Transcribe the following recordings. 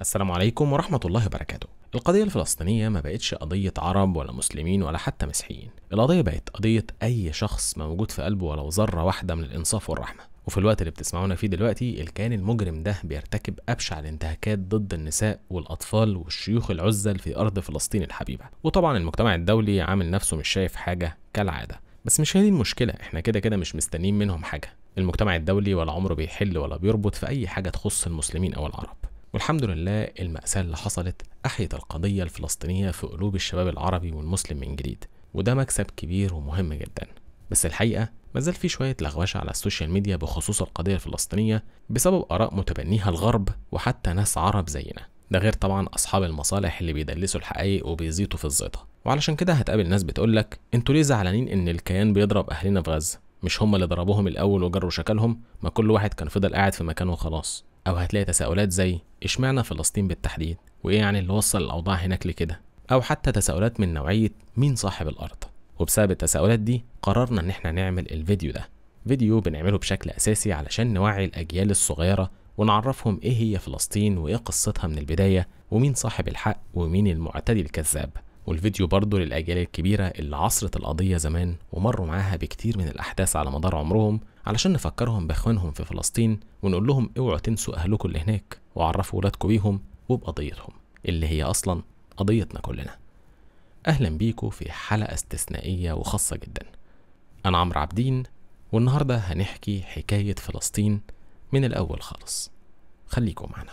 السلام عليكم ورحمة الله وبركاته القضية الفلسطينية ما بقتش قضية عرب ولا مسلمين ولا حتى مسيحيين القضية بقت قضية أي شخص موجود في قلبه ولو ذرة واحدة من الإنصاف والرحمة وفي الوقت اللي بتسمعونا فيه دلوقتي الكيان المجرم ده بيرتكب أبشع الانتهاكات ضد النساء والأطفال والشيوخ العزل في أرض فلسطين الحبيبة وطبعا المجتمع الدولي عامل نفسه مش شايف حاجة كالعادة بس مش هي دي المشكلة احنا كده كده مش مستنيين منهم حاجة المجتمع الدولي ولا عمره بيحل ولا بيربط في أي حاجة تخص المسلمين أو العرب والحمد لله المأساة اللي حصلت أحيت القضية الفلسطينية في قلوب الشباب العربي والمسلم من جديد وده مكسب كبير ومهم جدا بس الحقيقة مازال في شوية لغوشة على السوشيال ميديا بخصوص القضية الفلسطينية بسبب آراء متبنيها الغرب وحتى ناس عرب زينا ده غير طبعا أصحاب المصالح اللي بيدلسوا الحقايق وبيزيطوا في الزيطة وعلشان كده هتقابل ناس بتقولك انتوا ليه زعلانين ان الكيان بيضرب أهلنا في غزة مش هما اللي ضربوهم الأول وجروا شكلهم ما كل واحد كان فضل قاعد في مكانه وخلاص أو هتلاقي تساؤلات زي إشمعنى فلسطين بالتحديد؟ وإيه يعني اللي وصل الأوضاع هناك لكده؟ أو حتى تساؤلات من نوعية مين صاحب الأرض؟ وبسبب التساؤلات دي قررنا إن إحنا نعمل الفيديو ده فيديو بنعمله بشكل أساسي علشان نوعي الأجيال الصغيرة ونعرفهم إيه هي فلسطين وإيه قصتها من البداية ومين صاحب الحق ومين المعتدي الكذاب والفيديو برضه للأجيال الكبيرة اللي عصرت القضية زمان ومروا معاها بكتير من الأحداث على مدار عمرهم علشان نفكرهم بإخوانهم في فلسطين ونقول لهم اوعوا تنسوا أهلكم اللي هناك وعرفوا ولادكم بيهم وبقضيتهم اللي هي أصلا قضيتنا كلنا أهلا بيكم في حلقة استثنائية وخاصة جدا أنا عمرو عبدين والنهاردة هنحكي حكاية فلسطين من الأول خالص خليكم معنا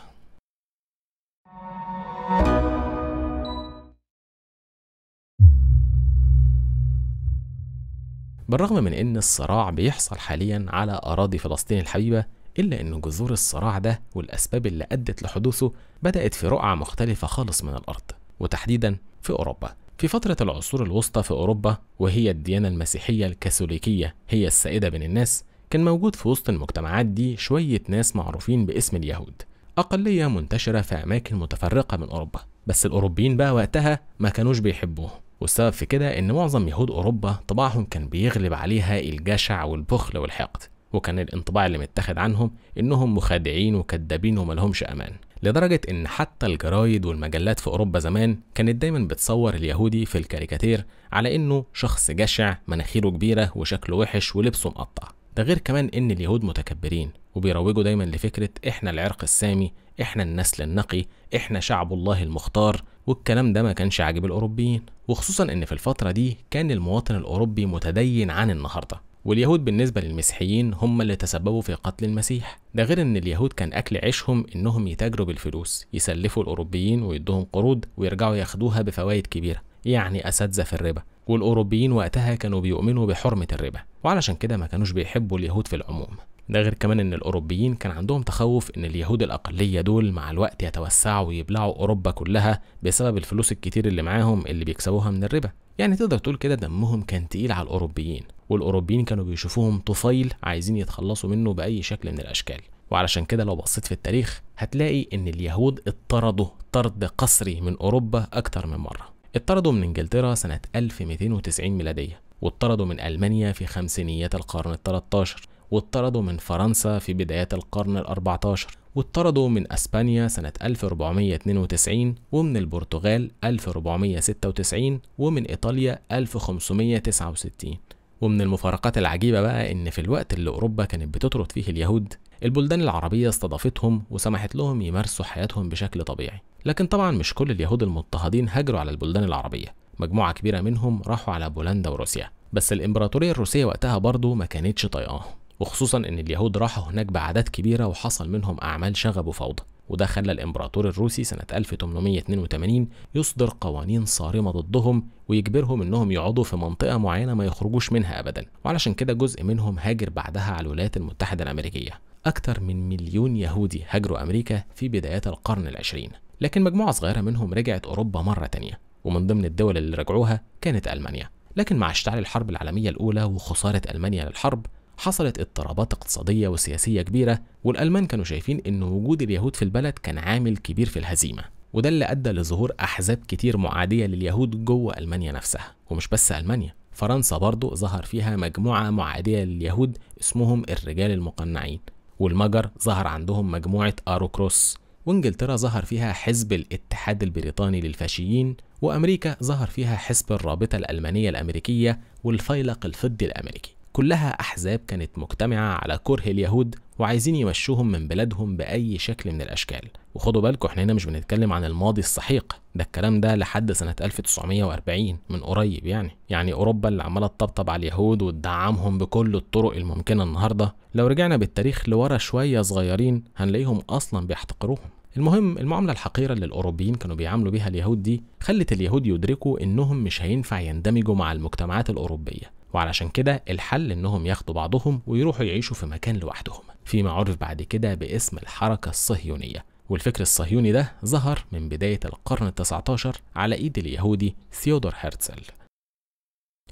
بالرغم من أن الصراع بيحصل حاليا على أراضي فلسطين الحبيبة إلا أن جذور الصراع ده والأسباب اللي أدت لحدوثه بدأت في رقعة مختلفة خالص من الأرض وتحديدا في أوروبا في فترة العصور الوسطى في أوروبا وهي الديانة المسيحية الكاثوليكية هي السائدة بين الناس كان موجود في وسط المجتمعات دي شوية ناس معروفين باسم اليهود أقلية منتشرة في أماكن متفرقة من أوروبا بس الأوروبيين بقى وقتها ما كانوش بيحبوهم والسبب في كده إن معظم يهود أوروبا طباعهم كان بيغلب عليها الجشع والبخل والحقد وكان الانطباع اللي متاخد عنهم إنهم مخادعين وكذابين وملهمش أمان لدرجة إن حتى الجرايد والمجلات في أوروبا زمان كانت دايما بتصور اليهودي في الكاريكاتير على إنه شخص جشع مناخيره كبيرة وشكله وحش ولبسه مقطع ده غير كمان إن اليهود متكبرين وبيروجوا دايما لفكرة إحنا العرق السامي إحنا النسل النقي إحنا شعب الله المختار والكلام ده ما كانش عاجب الأوروبيين وخصوصا إن في الفترة دي كان المواطن الأوروبي متدين عن النهاردة واليهود بالنسبة للمسيحيين هم اللي تسببوا في قتل المسيح ده غير ان اليهود كان اكل عيشهم انهم يتاجروا بالفلوس يسلفوا الاوروبيين ويدوهم قروض ويرجعوا ياخدوها بفوائد كبيرة يعني اساتذة في الربا والأوروبيين وقتها كانوا بيؤمنوا بحرمة الربا وعلشان كده ما كانوش بيحبوا اليهود في العموم ده غير كمان ان الاوروبيين كان عندهم تخوف ان اليهود الاقليه دول مع الوقت يتوسعوا ويبلعوا اوروبا كلها بسبب الفلوس الكتير اللي معاهم اللي بيكسبوها من الربا يعني تقدر تقول كده دمهم كان تقيل على الاوروبيين والاوروبيين كانوا بيشوفوهم طفيل عايزين يتخلصوا منه باي شكل من الاشكال وعلشان كده لو بصيت في التاريخ هتلاقي ان اليهود اطردوا طرد قسري من اوروبا اكتر من مره اطردوا من انجلترا سنه 1290 ميلاديه واطردوا من المانيا في خمسينيات القرن ال 13 واتطردوا من فرنسا في بدايات القرن ال14 واتطردوا من أسبانيا سنة 1492 ومن البرتغال 1496 ومن إيطاليا 1569 ومن المفارقات العجيبة بقى إن في الوقت اللي أوروبا كانت بتطرد فيه اليهود البلدان العربية استضافتهم وسمحت لهم يمارسوا حياتهم بشكل طبيعي لكن طبعا مش كل اليهود المضطهدين هاجروا على البلدان العربية مجموعة كبيرة منهم راحوا على بولندا وروسيا بس الإمبراطورية الروسية وقتها برضه ما كانتش طايقاهم وخصوصا ان اليهود راحوا هناك بعدات كبيرة وحصل منهم اعمال شغب وفوضى وده خلى الامبراطور الروسي سنة 1882 يصدر قوانين صارمة ضدهم ويجبرهم انهم يقعدوا في منطقة معينة ما يخرجوش منها ابدا وعلشان كده جزء منهم هاجر بعدها على الولايات المتحدة الامريكية أكثر من مليون يهودي هاجروا أمريكا في بدايات القرن العشرين لكن مجموعة صغيرة منهم رجعت أوروبا مرة تانية ومن ضمن الدول اللي رجعوها كانت ألمانيا لكن مع اشتعال الحرب العالمية الأولى وخسارة ألمانيا للحرب حصلت اضطرابات اقتصادية وسياسية كبيرة والألمان كانوا شايفين إن وجود اليهود في البلد كان عامل كبير في الهزيمة وده اللي أدى لظهور أحزاب كتير معادية لليهود جوه ألمانيا نفسها ومش بس ألمانيا فرنسا برضو ظهر فيها مجموعة معادية لليهود اسمهم الرجال المقنعين والمجر ظهر عندهم مجموعة آروكروس وانجلترا ظهر فيها حزب الاتحاد البريطاني للفاشيين وامريكا ظهر فيها حزب الرابطه الالمانيه الامريكيه والفيلق الفضي الامريكي كلها أحزاب كانت مجتمعة على كره اليهود وعايزين يمشوهم من بلادهم بأي شكل من الأشكال وخدوا بالكم احنا هنا مش بنتكلم عن الماضي السحيق ده الكلام ده لحد سنة 1940 من قريب يعني يعني أوروبا اللي عمالة تطبطب على اليهود وتدعمهم بكل الطرق الممكنة النهاردة لو رجعنا بالتاريخ لورا شوية صغيرين هنلاقيهم أصلا بيحتقروهم المهم المعاملة الحقيرة اللي الأوروبيين كانوا بيعاملوا بيها اليهود دي خلت اليهود يدركوا إنهم مش هينفع يندمجوا مع المجتمعات الأوروبية وعلشان كده الحل انهم ياخدوا بعضهم ويروحوا يعيشوا في مكان لوحدهم فيما عرف بعد كده باسم الحركة الصهيونية والفكر الصهيوني ده ظهر من بداية القرن ال19 على ايد اليهودي ثيودور هرتزل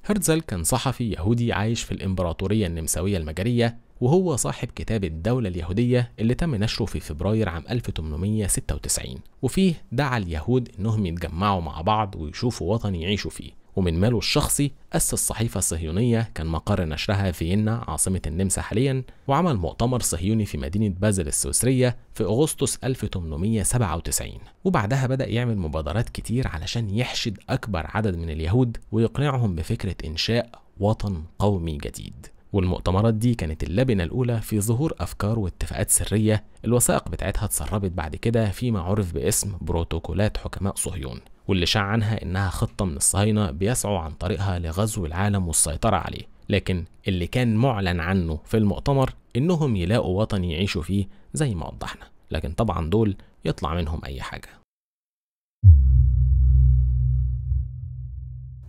هرتزل كان صحفي يهودي عايش في الإمبراطورية النمساوية المجرية وهو صاحب كتاب الدولة اليهودية اللي تم نشره في فبراير عام 1896 وفيه دعا اليهود إنهم يتجمعوا مع بعض ويشوفوا وطن يعيشوا فيه ومن ماله الشخصي أسس صحيفة صهيونية كان مقر نشرها فيينا عاصمة النمسا حاليا وعمل مؤتمر صهيوني في مدينة بازل السويسرية في أغسطس 1897 وبعدها بدأ يعمل مبادرات كتير علشان يحشد أكبر عدد من اليهود ويقنعهم بفكرة إنشاء وطن قومي جديد والمؤتمرات دي كانت اللبنة الأولى في ظهور أفكار واتفاقات سرية الوثائق بتاعتها اتسربت بعد كده فيما عرف باسم بروتوكولات حكماء صهيون واللي شاع عنها إنها خطة من الصهاينة بيسعوا عن طريقها لغزو العالم والسيطرة عليه لكن اللي كان معلن عنه في المؤتمر إنهم يلاقوا وطن يعيشوا فيه زي ما وضحنا لكن طبعا دول يطلع منهم أي حاجة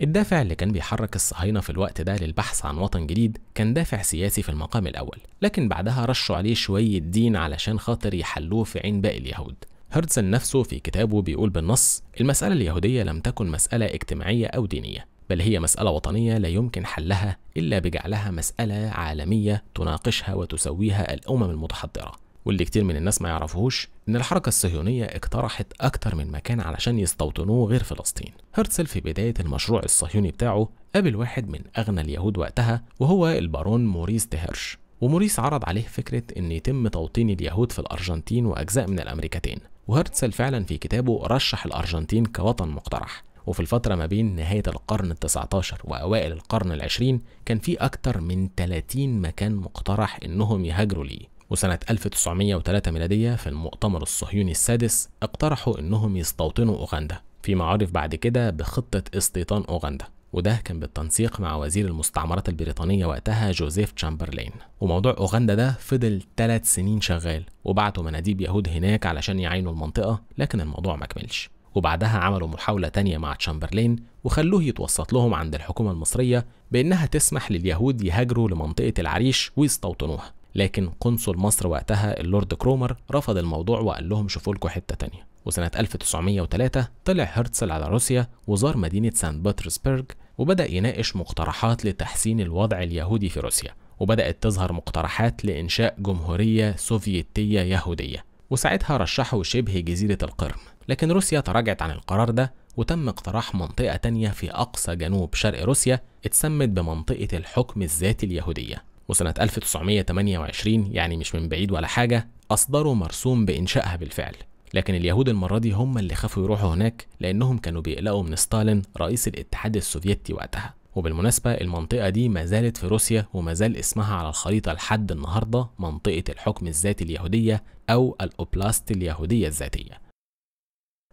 الدافع اللي كان بيحرك الصهاينة في الوقت ده للبحث عن وطن جديد كان دافع سياسي في المقام الأول لكن بعدها رشوا عليه شوية دين علشان خاطر يحلوه في عين باقي اليهود هرتزل نفسه في كتابه بيقول بالنص المسألة اليهودية لم تكن مسألة اجتماعية أو دينية بل هي مسألة وطنية لا يمكن حلها إلا بجعلها مسألة عالمية تناقشها وتسويها الأمم المتحضرة واللي كتير من الناس ما يعرفوهوش إن الحركة الصهيونية اقترحت أكتر من مكان علشان يستوطنوه غير فلسطين هرتزل في بداية المشروع الصهيوني بتاعه قابل واحد من أغنى اليهود وقتها وهو البارون موريس تهرش وموريس عرض عليه فكرة إن يتم توطين اليهود في الأرجنتين وأجزاء من الأمريكتين وهرتزل فعلا في كتابه رشح الأرجنتين كوطن مقترح وفي الفترة ما بين نهاية القرن ال 19 وأوائل القرن العشرين كان في أكتر من 30 مكان مقترح إنهم يهاجروا ليه وسنة 1903 ميلادية في المؤتمر الصهيوني السادس اقترحوا إنهم يستوطنوا أوغندا فيما عرف بعد كده بخطة استيطان أوغندا وده كان بالتنسيق مع وزير المستعمرات البريطانية وقتها جوزيف تشامبرلين وموضوع أوغندا ده فضل ثلاث سنين شغال وبعتوا مناديب يهود هناك علشان يعينوا المنطقة لكن الموضوع ما كملش وبعدها عملوا محاولة تانية مع تشامبرلين وخلوه يتوسط لهم عند الحكومة المصرية بإنها تسمح لليهود يهاجروا لمنطقة العريش ويستوطنوها لكن قنصل مصر وقتها اللورد كرومر رفض الموضوع وقال لهم شوفوا لكم حتة تانية وسنة 1903 طلع هرتزل على روسيا وزار مدينة سانت بطرسبرغ وبدأ يناقش مقترحات لتحسين الوضع اليهودي في روسيا وبدأت تظهر مقترحات لإنشاء جمهورية سوفيتية يهودية وساعتها رشحوا شبه جزيرة القرم لكن روسيا تراجعت عن القرار ده وتم اقتراح منطقة تانية في أقصى جنوب شرق روسيا اتسمت بمنطقة الحكم الذاتي اليهودية وسنة 1928 يعني مش من بعيد ولا حاجة أصدروا مرسوم بإنشائها بالفعل لكن اليهود المرة دي هم اللي خافوا يروحوا هناك لأنهم كانوا بيقلقوا من ستالين رئيس الاتحاد السوفيتي وقتها وبالمناسبة المنطقة دي ما زالت في روسيا وما زال اسمها على الخريطة لحد النهاردة منطقة الحكم الذاتي اليهودية أو الأوبلاست اليهودية الذاتية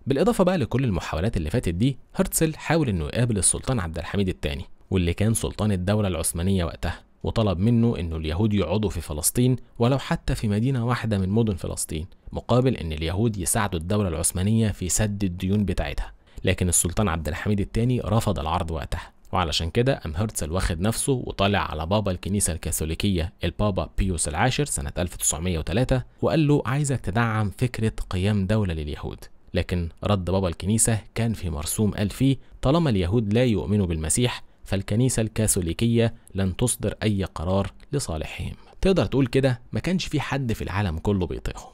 بالإضافة بقى لكل المحاولات اللي فاتت دي هرتزل حاول إنه يقابل السلطان عبد الحميد الثاني واللي كان سلطان الدولة العثمانية وقتها وطلب منه انه اليهود يقعدوا في فلسطين ولو حتى في مدينة واحدة من مدن فلسطين مقابل ان اليهود يساعدوا الدولة العثمانية في سد الديون بتاعتها لكن السلطان عبد الحميد الثاني رفض العرض وقتها وعلشان كده قام هرتزل واخد نفسه وطالع على بابا الكنيسة الكاثوليكية البابا بيوس العاشر سنة 1903 وقال له عايزك تدعم فكرة قيام دولة لليهود لكن رد بابا الكنيسة كان في مرسوم قال فيه طالما اليهود لا يؤمنوا بالمسيح فالكنيسة الكاثوليكية لن تصدر أي قرار لصالحهم تقدر تقول كده ما كانش في حد في العالم كله بيطيقهم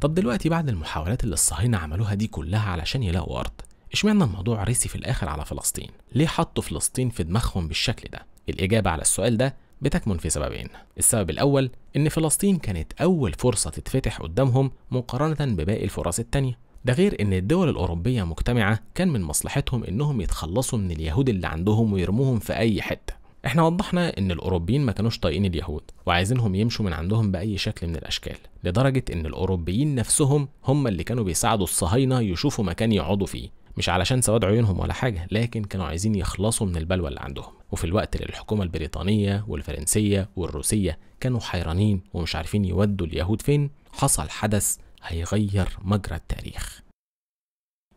طب دلوقتي بعد المحاولات اللي الصهاينة عملوها دي كلها علشان يلاقوا أرض اشمعنى الموضوع رسي في الآخر على فلسطين؟ ليه حطوا فلسطين في دماغهم بالشكل ده؟ الإجابة على السؤال ده بتكمن في سببين السبب الأول إن فلسطين كانت أول فرصة تتفتح قدامهم مقارنة بباقي الفرص التانية ده غير ان الدول الاوروبيه مجتمعه كان من مصلحتهم انهم يتخلصوا من اليهود اللي عندهم ويرموهم في اي حته احنا وضحنا ان الاوروبيين ما كانوش طايقين اليهود وعايزينهم يمشوا من عندهم باي شكل من الاشكال لدرجه ان الاوروبيين نفسهم هم اللي كانوا بيساعدوا الصهاينه يشوفوا مكان يقعدوا فيه مش علشان سواد عيونهم ولا حاجه لكن كانوا عايزين يخلصوا من البلوى اللي عندهم وفي الوقت اللي الحكومه البريطانيه والفرنسيه والروسيه كانوا حيرانين ومش عارفين يودوا اليهود فين حصل حدث هيغير مجرى التاريخ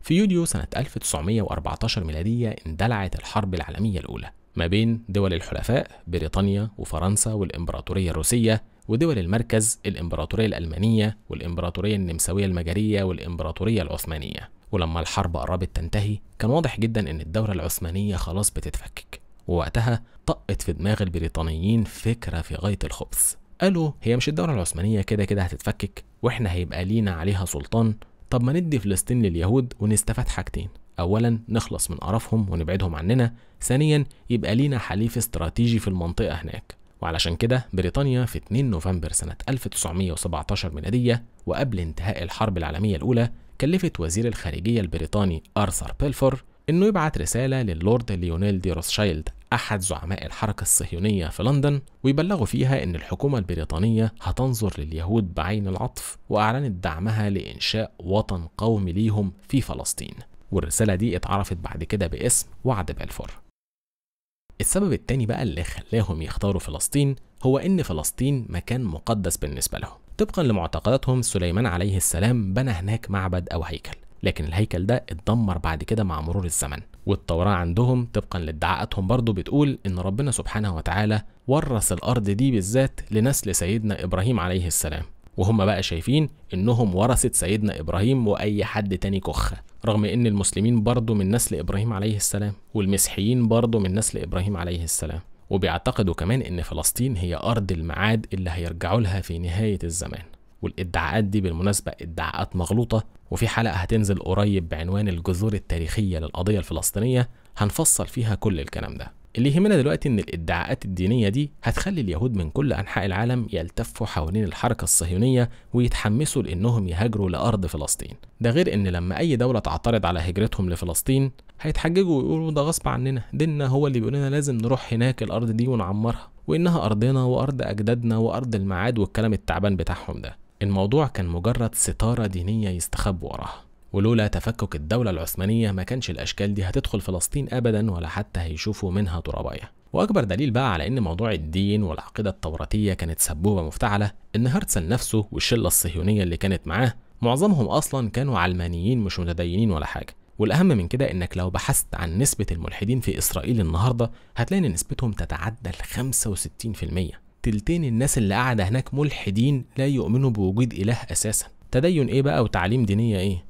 في يوليو سنة 1914 ميلادية اندلعت الحرب العالمية الأولى ما بين دول الحلفاء بريطانيا وفرنسا والإمبراطورية الروسية ودول المركز الإمبراطورية الألمانية والإمبراطورية النمساوية المجرية والإمبراطورية العثمانية ولما الحرب قربت تنتهي كان واضح جدا إن الدولة العثمانية خلاص بتتفكك ووقتها طقت في دماغ البريطانيين فكرة في غاية الخبث قالوا هي مش الدولة العثمانية كده كده هتتفكك واحنا هيبقى لينا عليها سلطان طب ما ندي فلسطين لليهود ونستفاد حاجتين اولا نخلص من قرفهم ونبعدهم عننا ثانيا يبقى لينا حليف استراتيجي في المنطقه هناك وعلشان كده بريطانيا في 2 نوفمبر سنة 1917 ميلادية وقبل انتهاء الحرب العالمية الأولى كلفت وزير الخارجية البريطاني آرثر بيلفور إنه يبعت رسالة للورد ليونيل دي روثشايلد أحد زعماء الحركة الصهيونية في لندن ويبلغوا فيها أن الحكومة البريطانية هتنظر لليهود بعين العطف وأعلنت دعمها لإنشاء وطن قومي ليهم في فلسطين والرسالة دي اتعرفت بعد كده باسم وعد بلفور السبب التاني بقى اللي خلاهم يختاروا فلسطين هو إن فلسطين مكان مقدس بالنسبة لهم طبقا لمعتقداتهم سليمان عليه السلام بنى هناك معبد أو هيكل لكن الهيكل ده اتدمر بعد كده مع مرور الزمن والتوراة عندهم طبقا لادعاءاتهم برضو بتقول إن ربنا سبحانه وتعالى ورث الأرض دي بالذات لنسل سيدنا إبراهيم عليه السلام وهم بقى شايفين إنهم ورثة سيدنا إبراهيم وأي حد تاني كخة رغم إن المسلمين برضو من نسل إبراهيم عليه السلام والمسيحيين برضو من نسل إبراهيم عليه السلام وبيعتقدوا كمان إن فلسطين هي أرض الميعاد اللي هيرجعوا لها في نهاية الزمان والادعاءات دي بالمناسبة ادعاءات مغلوطة وفي حلقة هتنزل قريب بعنوان الجذور التاريخية للقضية الفلسطينية هنفصل فيها كل الكلام ده اللي يهمنا دلوقتي ان الادعاءات الدينيه دي هتخلي اليهود من كل انحاء العالم يلتفوا حوالين الحركه الصهيونيه ويتحمسوا لانهم يهاجروا لارض فلسطين ده غير ان لما اي دوله تعترض على هجرتهم لفلسطين هيتحججوا ويقولوا ده غصب عننا ديننا هو اللي بيقول لنا لازم نروح هناك الارض دي ونعمرها وانها ارضنا وارض اجدادنا وارض المعاد والكلام التعبان بتاعهم ده الموضوع كان مجرد ستارة دينية يستخبوا وراها ولولا تفكك الدولة العثمانية ما كانش الأشكال دي هتدخل فلسطين أبدا ولا حتى هيشوفوا منها ترابية وأكبر دليل بقى على إن موضوع الدين والعقيدة التوراتية كانت سبوبة مفتعلة إن هرتزل نفسه والشلة الصهيونية اللي كانت معاه معظمهم أصلا كانوا علمانيين مش متدينين ولا حاجة والأهم من كده إنك لو بحثت عن نسبة الملحدين في إسرائيل النهاردة هتلاقي إن نسبتهم تتعدى ال 65% تلتين الناس اللي قاعدة هناك ملحدين لا يؤمنوا بوجود إله أساسا تدين إيه بقى وتعليم دينية إيه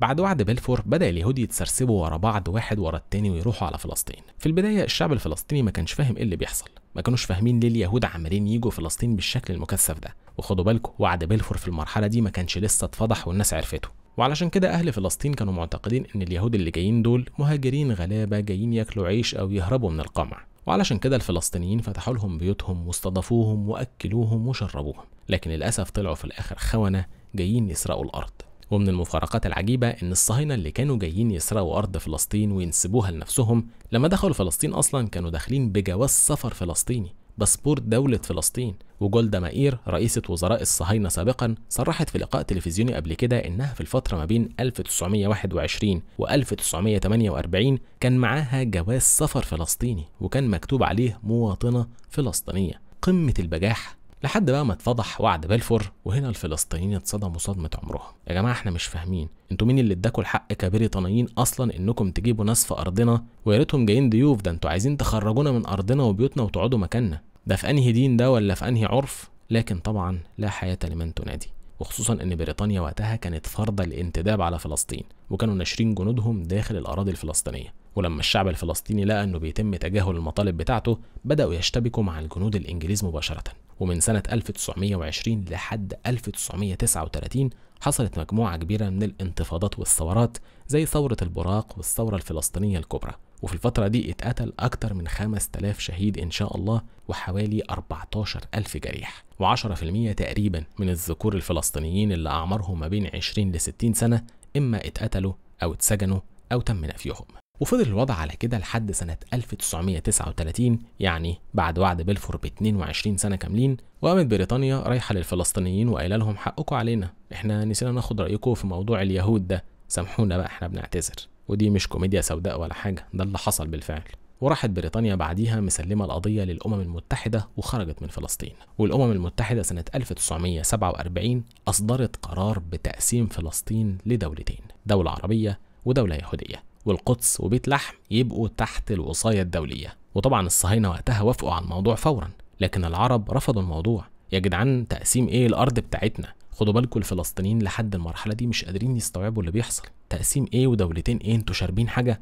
بعد وعد بلفور بدأ اليهود يتسرسبوا ورا بعض واحد ورا التاني ويروحوا على فلسطين في البداية الشعب الفلسطيني ما كانش فاهم ايه اللي بيحصل ما كانوش فاهمين ليه اليهود عمالين يجوا فلسطين بالشكل المكثف ده وخدوا بالكم وعد بلفور في المرحلة دي ما كانش لسه اتفضح والناس عرفته وعلشان كده أهل فلسطين كانوا معتقدين إن اليهود اللي جايين دول مهاجرين غلابة جايين ياكلوا عيش أو يهربوا من القمع وعلشان كده الفلسطينيين فتحوا لهم بيوتهم واستضافوهم وأكلوهم وشربوهم لكن للأسف طلعوا في الآخر خونة جايين يسرقوا الأرض ومن المفارقات العجيبة إن الصهاينة اللي كانوا جايين يسرقوا أرض فلسطين وينسبوها لنفسهم لما دخلوا فلسطين أصلا كانوا داخلين بجواز سفر فلسطيني باسبور دولة فلسطين وجولدا مائير رئيسة وزراء الصهاينة سابقا صرحت في لقاء تلفزيوني قبل كده إنها في الفترة ما بين 1921 و 1948 كان معاها جواز سفر فلسطيني وكان مكتوب عليه مواطنة فلسطينية قمة البجاحة لحد بقى ما اتفضح وعد بلفور وهنا الفلسطينيين اتصدموا صدمة عمرهم يا جماعة احنا مش فاهمين انتوا مين اللي اداكوا الحق كبريطانيين اصلا انكم تجيبوا ناس في ارضنا ويا ريتهم جايين ضيوف ده انتوا عايزين تخرجونا من ارضنا وبيوتنا وتقعدوا مكاننا ده في انهي دين ده ولا في انهي عرف لكن طبعا لا حياة لمن تنادي وخصوصا ان بريطانيا وقتها كانت فرض الانتداب على فلسطين وكانوا ناشرين جنودهم داخل الاراضي الفلسطينيه ولما الشعب الفلسطيني لقى انه بيتم تجاهل المطالب بتاعته بداوا يشتبكوا مع الجنود الانجليز مباشره ومن سنه 1920 لحد 1939 حصلت مجموعه كبيره من الانتفاضات والثورات زي ثوره البراق والثوره الفلسطينيه الكبرى وفي الفترة دي اتقتل أكتر من 5000 شهيد إن شاء الله وحوالي 14000 جريح و10% تقريبا من الذكور الفلسطينيين اللي أعمارهم ما بين 20 ل 60 سنة إما اتقتلوا أو اتسجنوا أو تم نفيهم وفضل الوضع على كده لحد سنة 1939 يعني بعد وعد بلفور ب 22 سنة كاملين وقامت بريطانيا رايحة للفلسطينيين وقايلة لهم حقكم علينا احنا نسينا ناخد رأيكم في موضوع اليهود ده سامحونا بقى احنا بنعتذر ودي مش كوميديا سوداء ولا حاجة ده اللي حصل بالفعل وراحت بريطانيا بعديها مسلمة القضية للأمم المتحدة وخرجت من فلسطين والأمم المتحدة سنة 1947 أصدرت قرار بتقسيم فلسطين لدولتين دولة عربية ودولة يهودية والقدس وبيت لحم يبقوا تحت الوصاية الدولية وطبعا الصهاينة وقتها وافقوا على الموضوع فورا لكن العرب رفضوا الموضوع يا جدعان تقسيم ايه الارض بتاعتنا خدوا بالكم الفلسطينيين لحد المرحله دي مش قادرين يستوعبوا اللي بيحصل تقسيم ايه ودولتين ايه انتوا شاربين حاجه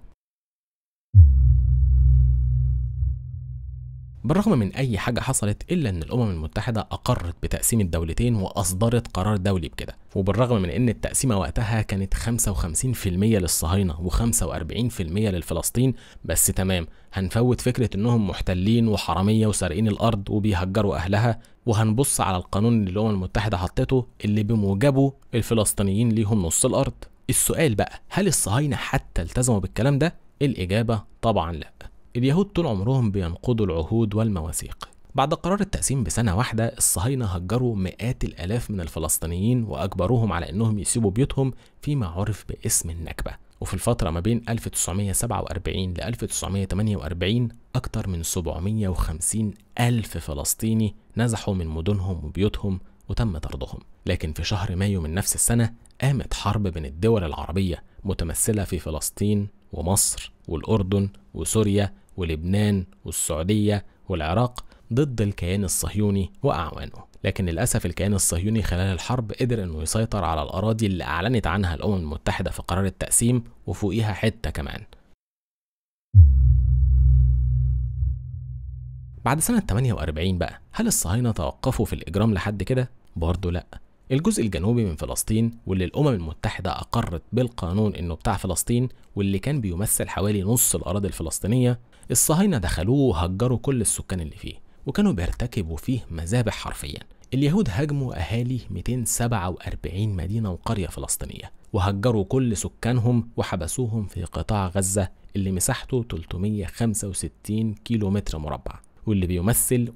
بالرغم من أي حاجة حصلت إلا أن الأمم المتحدة أقرت بتقسيم الدولتين وأصدرت قرار دولي بكده وبالرغم من أن التقسيمة وقتها كانت 55% للصهاينة و45% للفلسطين بس تمام هنفوت فكرة إنهم محتلين وحرامية وسارقين الأرض وبيهجروا أهلها وهنبص على القانون اللي الأمم المتحدة حطته اللي بموجبه الفلسطينيين ليهم نص الأرض السؤال بقى هل الصهاينة حتى التزموا بالكلام ده؟ الإجابة طبعا لأ اليهود طول عمرهم بينقضوا العهود والمواثيق بعد قرار التقسيم بسنة واحدة الصهاينة هجروا مئات الآلاف من الفلسطينيين وأجبروهم على أنهم يسيبوا بيوتهم فيما عرف باسم النكبة وفي الفترة ما بين 1947 ل 1948 أكثر من 750 ألف فلسطيني نزحوا من مدنهم وبيوتهم وتم طردهم لكن في شهر مايو من نفس السنة قامت حرب بين الدول العربية متمثلة في فلسطين ومصر والأردن وسوريا ولبنان والسعودية والعراق ضد الكيان الصهيوني وأعوانه لكن للأسف الكيان الصهيوني خلال الحرب قدر أنه يسيطر على الأراضي اللي أعلنت عنها الأمم المتحدة في قرار التقسيم وفوقيها حتة كمان بعد سنة 48 بقى هل الصهاينة توقفوا في الإجرام لحد كده؟ برضه لأ الجزء الجنوبي من فلسطين واللي الأمم المتحدة أقرت بالقانون إنه بتاع فلسطين واللي كان بيمثل حوالي نص الأراضي الفلسطينية الصهاينة دخلوه وهجروا كل السكان اللي فيه وكانوا بيرتكبوا فيه مذابح حرفيا اليهود هاجموا أهالي 247 مدينة وقرية فلسطينية وهجروا كل سكانهم وحبسوهم في قطاع غزة اللي مساحته 365 كيلو متر مربع واللي بيمثل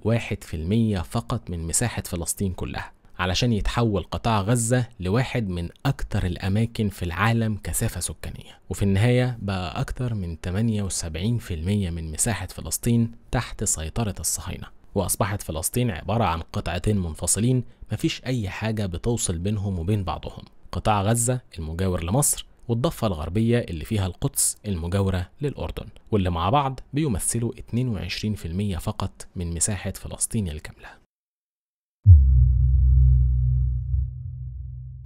1% فقط من مساحة فلسطين كلها علشان يتحول قطاع غزة لواحد من أكتر الأماكن في العالم كثافة سكانية وفي النهاية بقى أكتر من 78% من مساحة فلسطين تحت سيطرة الصهاينة وأصبحت فلسطين عبارة عن قطعتين منفصلين مفيش أي حاجة بتوصل بينهم وبين بعضهم قطاع غزة المجاور لمصر والضفة الغربية اللي فيها القدس المجاورة للأردن واللي مع بعض بيمثلوا 22% فقط من مساحة فلسطين الكاملة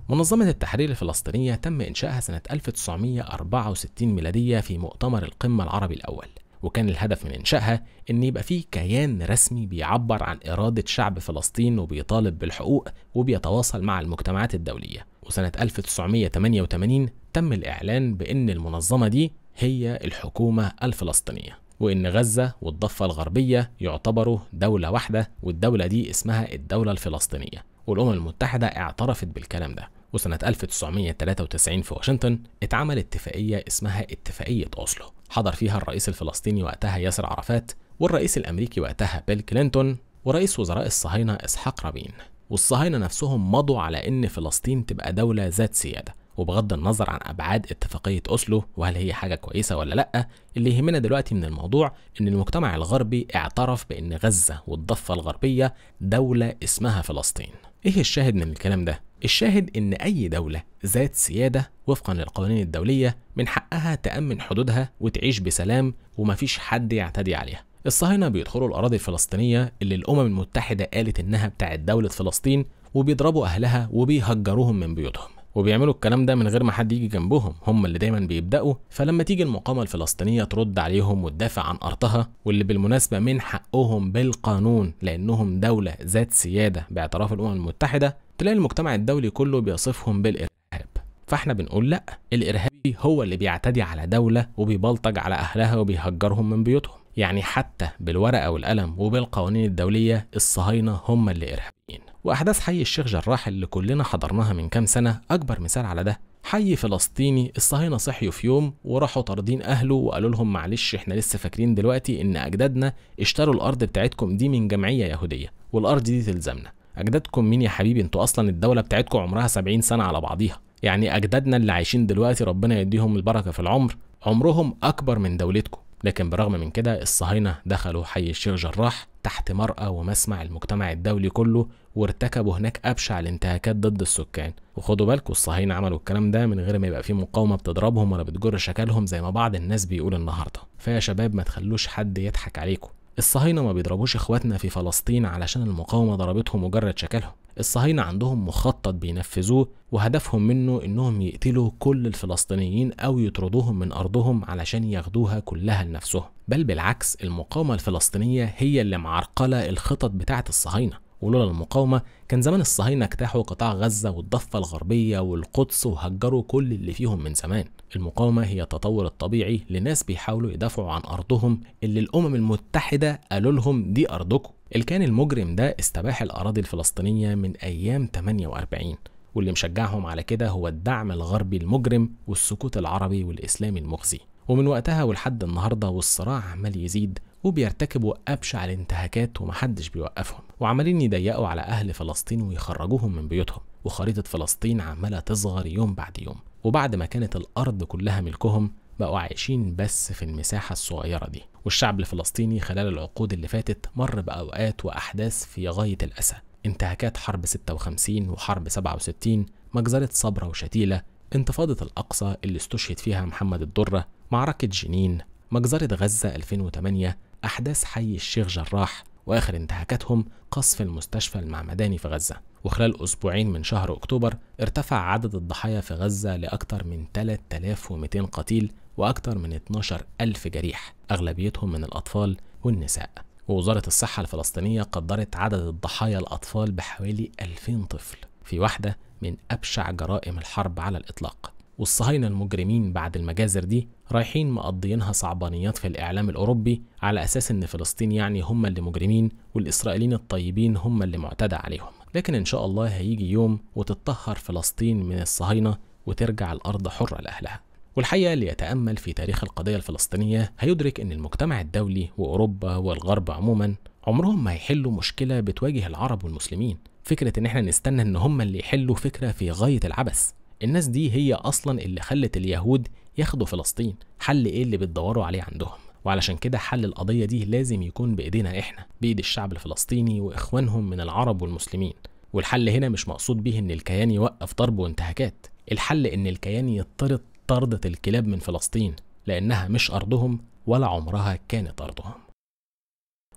منظمة التحرير الفلسطينية تم إنشائها سنة 1964 ميلادية في مؤتمر القمة العربي الأول وكان الهدف من إنشائها إن يبقى فيه كيان رسمي بيعبر عن إرادة شعب فلسطين وبيطالب بالحقوق وبيتواصل مع المجتمعات الدولية وسنة 1988 تم الإعلان بأن المنظمة دي هي الحكومة الفلسطينية وإن غزة والضفة الغربية يعتبروا دولة واحدة والدولة دي اسمها الدولة الفلسطينية والأمم المتحدة اعترفت بالكلام ده وسنة 1993 في واشنطن اتعمل اتفاقية اسمها اتفاقية أوسلو حضر فيها الرئيس الفلسطيني وقتها ياسر عرفات والرئيس الأمريكي وقتها بيل كلينتون ورئيس وزراء الصهاينة إسحاق رابين والصهاينة نفسهم مضوا على إن فلسطين تبقى دولة ذات سيادة وبغض النظر عن أبعاد اتفاقية أوسلو وهل هي حاجة كويسة ولا لأ اللي يهمنا دلوقتي من الموضوع إن المجتمع الغربي اعترف بإن غزة والضفة الغربية دولة اسمها فلسطين ايه الشاهد من الكلام ده الشاهد ان اي دولة ذات سيادة وفقا للقوانين الدولية من حقها تأمن حدودها وتعيش بسلام ومفيش حد يعتدي عليها الصهاينة بيدخلوا الأراضي الفلسطينية اللي الأمم المتحدة قالت إنها بتاعت دولة فلسطين وبيضربوا أهلها وبيهجروهم من بيوتهم وبيعملوا الكلام ده من غير ما حد يجي جنبهم هم اللي دايما بيبداوا فلما تيجي المقاومه الفلسطينيه ترد عليهم وتدافع عن ارضها واللي بالمناسبه من حقهم بالقانون لانهم دوله ذات سياده باعتراف الامم المتحده تلاقي المجتمع الدولي كله بيصفهم بالارهاب فاحنا بنقول لا الارهابي هو اللي بيعتدي على دوله وبيبلطج على اهلها وبيهجرهم من بيوتهم يعني حتى بالورقه والقلم وبالقوانين الدوليه الصهاينه هم اللي ارهابيين وأحداث حي الشيخ جراح اللي كلنا حضرناها من كام سنة أكبر مثال على ده حي فلسطيني الصهاينة صحيوا في يوم وراحوا طاردين أهله وقالوا لهم معلش إحنا لسه فاكرين دلوقتي إن أجدادنا اشتروا الأرض بتاعتكم دي من جمعية يهودية والأرض دي تلزمنا أجدادكم مين يا حبيبي أنتوا أصلا الدولة بتاعتكم عمرها 70 سنة على بعضيها يعني أجدادنا اللي عايشين دلوقتي ربنا يديهم البركة في العمر عمرهم أكبر من دولتكم لكن برغم من كده الصهاينة دخلوا حي الشيخ جراح تحت مرأى ومسمع المجتمع الدولي كله وارتكبوا هناك أبشع الانتهاكات ضد السكان وخدوا بالكم الصهاينة عملوا الكلام ده من غير ما يبقى في مقاومة بتضربهم ولا بتجر شكلهم زي ما بعض الناس بيقول النهاردة فيا شباب ما تخلوش حد يضحك عليكم الصهاينة ما بيضربوش اخواتنا في فلسطين علشان المقاومة ضربتهم مجرد شكلهم الصهاينة عندهم مخطط بينفذوه وهدفهم منه انهم يقتلوا كل الفلسطينيين او يطردوهم من ارضهم علشان ياخدوها كلها لنفسهم بل بالعكس المقاومة الفلسطينية هي اللي معرقلة الخطط بتاعة الصهاينة ولولا المقاومة كان زمان الصهاينة اجتاحوا قطاع غزة والضفة الغربية والقدس وهجروا كل اللي فيهم من زمان المقاومة هي التطور الطبيعي لناس بيحاولوا يدافعوا عن أرضهم اللي الأمم المتحدة قالوا لهم دي أرضكم الكيان المجرم ده استباح الأراضي الفلسطينية من أيام 48 واللي مشجعهم على كده هو الدعم الغربي المجرم والسكوت العربي والإسلامي المخزي ومن وقتها ولحد النهارده والصراع عمال يزيد وبيرتكبوا أبشع الانتهاكات ومحدش بيوقفهم وعمالين يضيقوا على أهل فلسطين ويخرجوهم من بيوتهم وخريطة فلسطين عمالة تصغر يوم بعد يوم وبعد ما كانت الأرض كلها ملكهم بقوا عايشين بس في المساحة الصغيرة دي والشعب الفلسطيني خلال العقود اللي فاتت مر بأوقات وأحداث في غاية الأسى انتهاكات حرب 56 وحرب 67 مجزرة صبرة وشتيلة انتفاضة الأقصى اللي استشهد فيها محمد الدرة معركة جنين مجزرة غزة 2008 أحداث حي الشيخ جراح وآخر انتهاكاتهم قصف المستشفى المعمداني في غزة وخلال أسبوعين من شهر أكتوبر ارتفع عدد الضحايا في غزة لأكثر من 3200 قتيل وأكثر من 12 ألف جريح أغلبيتهم من الأطفال والنساء ووزارة الصحة الفلسطينية قدرت عدد الضحايا الأطفال بحوالي 2000 طفل في واحدة من أبشع جرائم الحرب على الإطلاق والصهاينة المجرمين بعد المجازر دي رايحين مقضينها صعبانيات في الإعلام الأوروبي على أساس إن فلسطين يعني هم اللي مجرمين والإسرائيليين الطيبين هم اللي معتدى عليهم لكن إن شاء الله هيجي يوم وتتطهر فلسطين من الصهاينة وترجع الأرض حرة لأهلها والحقيقة اللي يتأمل في تاريخ القضية الفلسطينية هيدرك إن المجتمع الدولي وأوروبا والغرب عموما عمرهم ما هيحلوا مشكلة بتواجه العرب والمسلمين فكرة إن إحنا نستنى إن هم اللي يحلوا فكرة في غاية العبث الناس دي هي أصلا اللي خلت اليهود ياخدوا فلسطين حل إيه اللي بتدوروا عليه عندهم وعلشان كده حل القضية دي لازم يكون بإيدينا إحنا بإيد الشعب الفلسطيني وإخوانهم من العرب والمسلمين والحل هنا مش مقصود بيه إن الكيان يوقف ضرب وانتهاكات الحل إن الكيان يطرد طردة الكلاب من فلسطين لأنها مش أرضهم ولا عمرها كانت أرضهم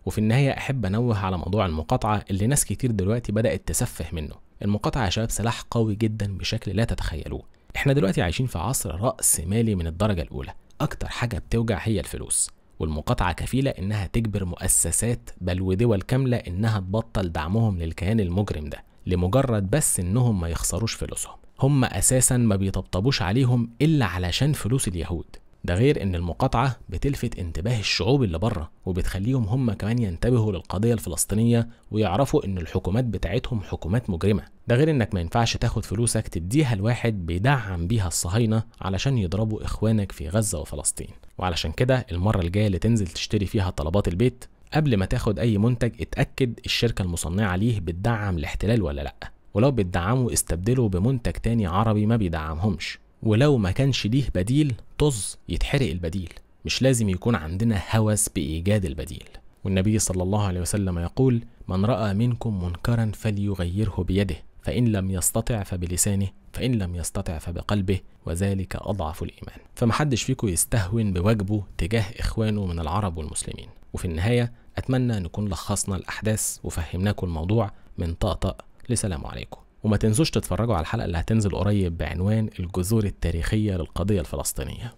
وفي النهاية أحب أنوه على موضوع المقاطعة اللي ناس كتير دلوقتي بدأت تسفه منه المقاطعة يا شباب سلاح قوي جدا بشكل لا تتخيلوه احنا دلوقتي عايشين في عصر رأس مالي من الدرجة الأولى أكتر حاجة بتوجع هي الفلوس والمقاطعة كفيلة إنها تجبر مؤسسات بل ودول كاملة إنها تبطل دعمهم للكيان المجرم ده لمجرد بس إنهم ما يخسروش فلوسهم هم أساسا ما بيطبطبوش عليهم إلا علشان فلوس اليهود ده غير ان المقاطعة بتلفت انتباه الشعوب اللي بره وبتخليهم هم كمان ينتبهوا للقضية الفلسطينية ويعرفوا ان الحكومات بتاعتهم حكومات مجرمة ده غير انك ما ينفعش تاخد فلوسك تديها لواحد بيدعم بيها الصهاينة علشان يضربوا اخوانك في غزة وفلسطين وعلشان كده المرة الجاية اللي تنزل تشتري فيها طلبات البيت قبل ما تاخد اي منتج اتأكد الشركة المصنعة ليه بتدعم الاحتلال ولا لأ ولو بتدعمه استبدله بمنتج تاني عربي ما بيدعمهمش ولو ما كانش ليه بديل طز يتحرق البديل مش لازم يكون عندنا هوس بإيجاد البديل والنبي صلى الله عليه وسلم يقول من رأى منكم منكرا فليغيره بيده فإن لم يستطع فبلسانه فإن لم يستطع فبقلبه وذلك أضعف الإيمان فمحدش فيكم يستهون بواجبه تجاه إخوانه من العرب والمسلمين وفي النهاية أتمنى نكون لخصنا الأحداث وفهمناكم الموضوع من طقطق لسلام عليكم وما تنسوش تتفرجوا على الحلقة اللي هتنزل قريب بعنوان الجذور التاريخية للقضية الفلسطينية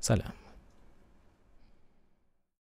سلام